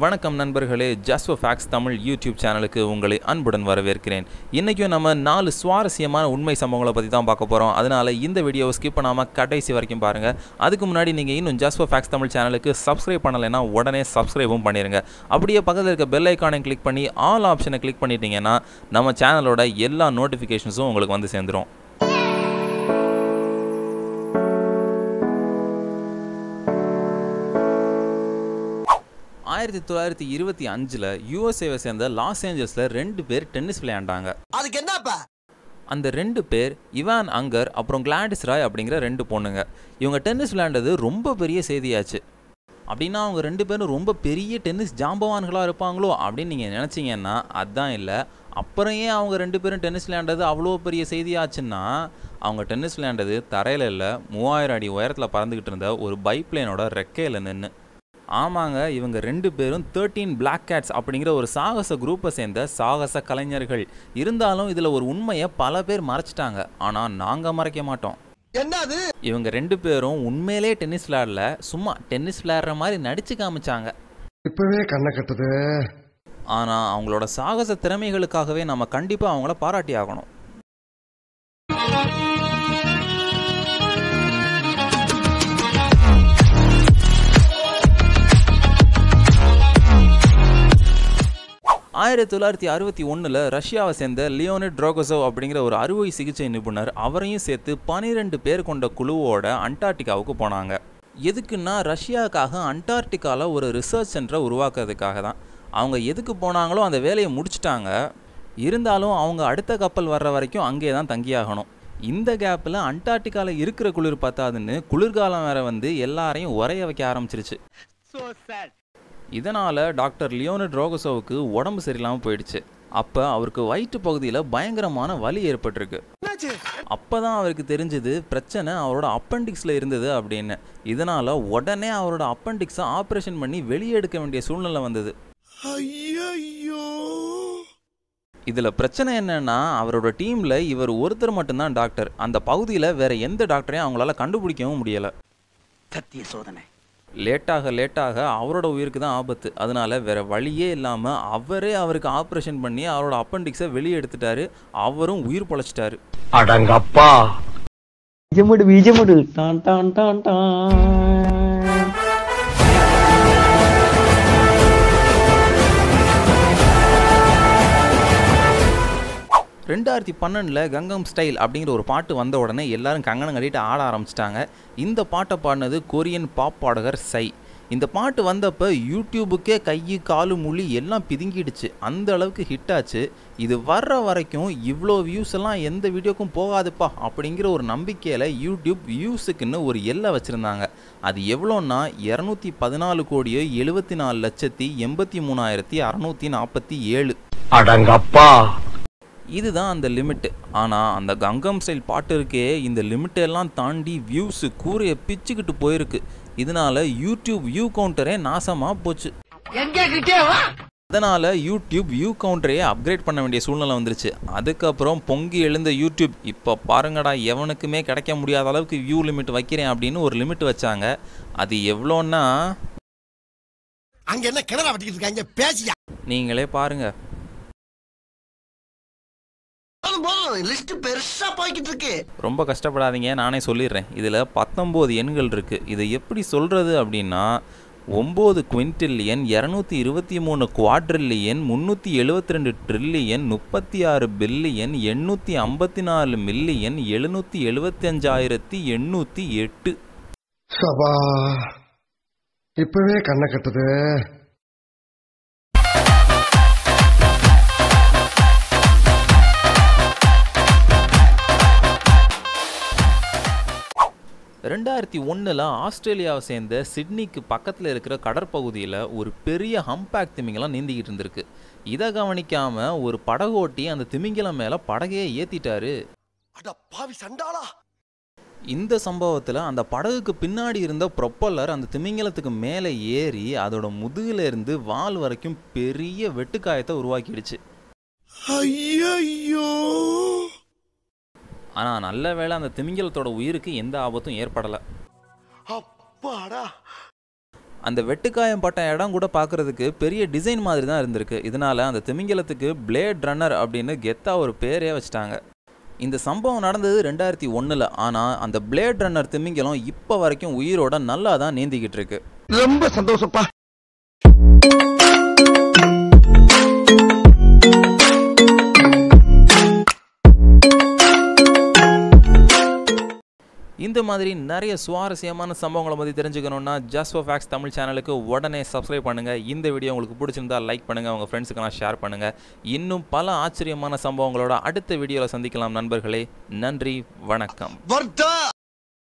வணக்கம் நண்பர்களே ஜஸ்வ facts Tamil YouTube சேனலுக்கு உங்களை அன்புடன் வரவேற்கிறேன் இன்றைக்கும் நம்ம நாலு சுவாரஸ்யமான உண்மை சம்பவங்களை பற்றி தான் பார்க்க போகிறோம் அதனால் இந்த வீடியோவை ஸ்கிப் பண்ணாமல் கடைசி வரைக்கும் பாருங்கள் அதுக்கு முன்னாடி நீங்கள் இன்னும் ஜஸ்வ ஃபேக்ஸ் தமிழ் சேனலுக்கு சப்ஸ்கிரைப் பண்ணலைன்னா உடனே சப்ஸ்கிரைபும் பண்ணிடுங்க அப்படியே பக்கத்தில் இருக்க பெல் ஐக்கானை கிளிக் பண்ணி ஆல் ஆப்ஷனை கிளிக் பண்ணிட்டீங்கன்னா நம்ம சேனலோட எல்லா நோட்டிஃபிகேஷன்ஸும் உங்களுக்கு வந்து சேர்ந்துடும் ஆயிரத்தி தொள்ளாயிரத்தி இருபத்தி அஞ்சில் யூஎஸ்ஏவை சேர்ந்த லாஸ் ஏஞ்சல்ஸில் ரெண்டு பேர் டென்னிஸ் விளையாண்டாங்க அதுக்கு என்னப்பா அந்த ரெண்டு பேர் இவான் அங்கர் அப்புறம் கிளாடிஸ் ராய் அப்படிங்கிற ரெண்டு பொண்ணுங்க இவங்க டென்னிஸ் விளையாண்டது ரொம்ப பெரிய செய்தியாச்சு அப்படின்னா அவங்க ரெண்டு பேரும் ரொம்ப பெரிய டென்னிஸ் ஜாம்பவான்களாக இருப்பாங்களோ அப்படின்னு நீங்கள் நினச்சிங்கன்னா அதுதான் இல்லை அப்புறம் ஏன் அவங்க ரெண்டு பேரும் டென்னிஸ் விளையாண்டது அவ்வளோ பெரிய செய்தியாச்சுன்னா அவங்க டென்னிஸ் விளையாண்டது தரையில் இல்லை மூவாயிரம் அடி உயரத்தில் பறந்துக்கிட்டு இருந்த ஒரு பைப்ளைனோட ரெக்கையில் நின்று ஆமாங்க இவங்க ரெண்டு பேரும் தேர்ட்டீன் பிளாக் கேட்ஸ் அப்படிங்கிற ஒரு சாகச குரூப்பை சேர்ந்த சாகச கலைஞர்கள் இருந்தாலும் இதில் ஒரு உண்மையை பல பேர் மறைச்சிட்டாங்க ஆனால் நாங்கள் மறைக்க மாட்டோம் என்னது இவங்க ரெண்டு பேரும் உண்மையிலே டென்னிஸ் விளையாடல சும்மா டென்னிஸ் விளையாடுற மாதிரி நடிச்சு காமிச்சாங்க இப்பவே கண்ணை கட்டுது ஆனால் அவங்களோட சாகச திறமைகளுக்காகவே நம்ம கண்டிப்பாக அவங்கள பாராட்டி ஆகணும் ஆயிரத்தி தொள்ளாயிரத்தி அறுபத்தி ஒன்றில் ரஷ்யாவை சேர்ந்த லியோனிட் ட்ரோகோசோவ் அப்படிங்கிற ஒரு அறுவை சிகிச்சை நிபுணர் அவரையும் சேர்த்து பனிரெண்டு பேர் கொண்ட குழுவோட அண்டார்டிகாவுக்கு போனாங்க எதுக்குன்னா ரஷ்யாவுக்காக அண்டார்டிகாவில் ஒரு ரிசர்ச் சென்டரை உருவாக்குறதுக்காக தான் அவங்க எதுக்கு போனாங்களோ அந்த வேலையை முடிச்சிட்டாங்க இருந்தாலும் அவங்க அடுத்த கப்பல் வர்ற வரைக்கும் அங்கேயே தான் தங்கியாகணும் இந்த கேப்பில் அண்டார்டிகாவில் இருக்கிற குளிர் பார்த்தாதுன்னு குளிர்காலம் வேற வந்து எல்லாரையும் உரைய வைக்க ஆரம்பிச்சிருச்சு ஸோ சார் இதனால் டாக்டர் லியோனட் ட்ரோகசோவுக்கு உடம்பு சரியில்லாமல் போயிடுச்சு அப்போ அவருக்கு வயிற்று பகுதியில் பயங்கரமான வலி ஏற்பட்டிருக்கு அப்போ தான் அவருக்கு தெரிஞ்சது பிரச்சனை அவரோட அப்பண்டிக்ஸில் இருந்தது அப்படின்னு இதனால் உடனே அவரோட அப்பண்டிக்ஸை ஆப்ரேஷன் பண்ணி வெளியே எடுக்க வேண்டிய சூழ்நிலை வந்தது இதில் பிரச்சனை என்னென்னா அவரோட டீமில் இவர் ஒருத்தர் மட்டும்தான் டாக்டர் அந்த பகுதியில் வேற எந்த டாக்டரையும் அவங்களால கண்டுபிடிக்கவும் முடியலை சத்திய சோதனை லேட்டாக லேட்டாக அவரோட உயிருக்கு தான் ஆபத்து அதனால் வேறு வழியே இல்லாமல் அவரே அவருக்கு ஆப்ரேஷன் பண்ணி அவரோட அப்பண்டிக்ஸை வெளியே எடுத்துட்டாரு அவரும் உயிர் பொழைச்சிட்டாரு அடங்கப்பா விஜயமுடு விஜயமுடு டான் டான் டான் டான் ரெண்டாயிரத்தி பன்னெண்டில் கங்கம் ஸ்டைல் அப்படிங்கிற ஒரு பாட்டு வந்த உடனே எல்லாரும் கங்கணம் கட்டிட்டு ஆட ஆரம்பிச்சிட்டாங்க இந்த பாட்டை பாடினது கொரியன் பாப் பாடகர் சை இந்த பாட்டு வந்தப்போ யூடியூபுக்கே கை காலு மொழி எல்லாம் பிதுங்கிடுச்சு அந்த அளவுக்கு ஹிட் ஆச்சு இது வர்ற வரைக்கும் இவ்வளோ வியூஸ் எல்லாம் எந்த வீடியோக்கும் போகாதுப்பா அப்படிங்கிற ஒரு நம்பிக்கையில் யூடியூப் வியூஸுக்குன்னு ஒரு எல்லை வச்சுருந்தாங்க அது எவ்வளோன்னா இரநூத்தி பதினாலு கோடியோ எழுபத்தி நாலு லட்சத்தி எண்பத்தி மூணாயிரத்தி அறநூற்றி நாற்பத்தி ஏழு அடங்கப்பா இதுதான் அந்த லிமிட்டு ஆனால் அந்த கங்கம் ஸ்டைல் பாட்டு இருக்கே இந்த லிமிட்டெல்லாம் தாண்டி வியூஸு கூரையை பிச்சுக்கிட்டு போயிருக்கு இதனால யூடியூப் வியூ கவுண்டரே நாசமாக போச்சு அதனால் யூடியூப் வியூ கவுண்டரையே அப்கிரேட் பண்ண வேண்டிய சூழ்நிலை வந்துருச்சு அதுக்கப்புறம் பொங்கி எழுந்த யூடியூப் இப்போ பாருங்கடா எவனுக்குமே கிடைக்க முடியாத அளவுக்கு வியூ லிமிட் வைக்கிறேன் அப்படின்னு ஒரு லிமிட் வச்சாங்க அது எவ்வளோன்னா அங்கே என்ன கிணறா வட்டிக்கிட்டு இருக்காங்க பேசியா நீங்களே பாருங்கள் லிஸ்ட் பெருசா போய்கிட்டு இருக்கு ரொம்ப கஷ்டப்படாதீங்க நானே சொல்லிடுறேன் இதில் பத்தொம்போது எண்கள் இருக்கு இதை எப்படி சொல்றது அப்படின்னா ஒம்பது குவிண்டில்லியன் இரநூத்தி இருபத்தி மூணு குவாட்ரில்லியன் முந்நூற்றி எழுபத்தி ரெண்டு ட்ரில்லியன் முப்பத்தி ஆறு பில்லியன் எண்ணூற்றி ஐம்பத்தி நாலு மில்லியன் எழுநூற்றி எழுபத்தஞ்சாயிரத்தி எண்ணூற்றி எட்டு சபா இப்பவே கண்ணை கட்டுது ரெண்டாயிரத்தி ஒன்றில் ஆஸ்திரேலியாவை சேர்ந்த சிட்னிக்கு பக்கத்தில் இருக்கிற கடற்பகுதியில் ஒரு பெரிய ஹம்பேக் திமிங்கலம் நீந்திக்கிட்டு இருந்திருக்கு இதை கவனிக்காமல் ஒரு படகோட்டி அந்த திமிங்கலம் மேலே படகையே ஏற்றிட்டாரு இந்த சம்பவத்தில் அந்த படகுக்கு பின்னாடி இருந்த ப்ரொப்பல்லர் அந்த திமிங்கலத்துக்கு மேலே ஏறி அதோட முதுகிலிருந்து வால் வரைக்கும் பெரிய வெட்டுக்காயத்தை உருவாக்கிடுச்சு ஐயோ ஆனால் நல்ல வேளை அந்த திமிங்கலத்தோட உயிருக்கு எந்த ஆபத்தும் ஏற்படலை அப்பாடா அந்த வெட்டுக்காயம் பட்ட இடம் கூட பார்க்குறதுக்கு பெரிய டிசைன் மாதிரி தான் இருந்திருக்கு இதனால் அந்த திமிங்கலத்துக்கு பிளேட் ரன்னர் அப்படின்னு கெத்தா ஒரு பேரே வச்சுட்டாங்க இந்த சம்பவம் நடந்தது ரெண்டாயிரத்தி ஒன்றில் ஆனால் அந்த பிளேட் ரன்னர் திமிங்கலம் இப்போ வரைக்கும் உயிரோட நல்லா தான் நீந்திக்கிட்டு இருக்கு ரொம்ப சந்தோஷப்பா இந்த மாதிரி நிறைய சுவாரஸ்யமான சம்பவங்களை பற்றி தெரிஞ்சுக்கணுன்னா ஜஸ்ட் ஃபார் ஃபேக்ஸ் தமிழ் சேனலுக்கு உடனே சப்ஸ்கிரைப் பண்ணுங்கள் இந்த வீடியோ உங்களுக்கு பிடிச்சிருந்தா லைக் பண்ணுங்கள் உங்கள் ஃப்ரெண்ட்ஸுக்கெல்லாம் ஷேர் பண்ணுங்கள் இன்னும் பல ஆச்சரியமான சம்பவங்களோட அடுத்த வீடியோவில் சந்திக்கலாம் நண்பர்களே நன்றி வணக்கம்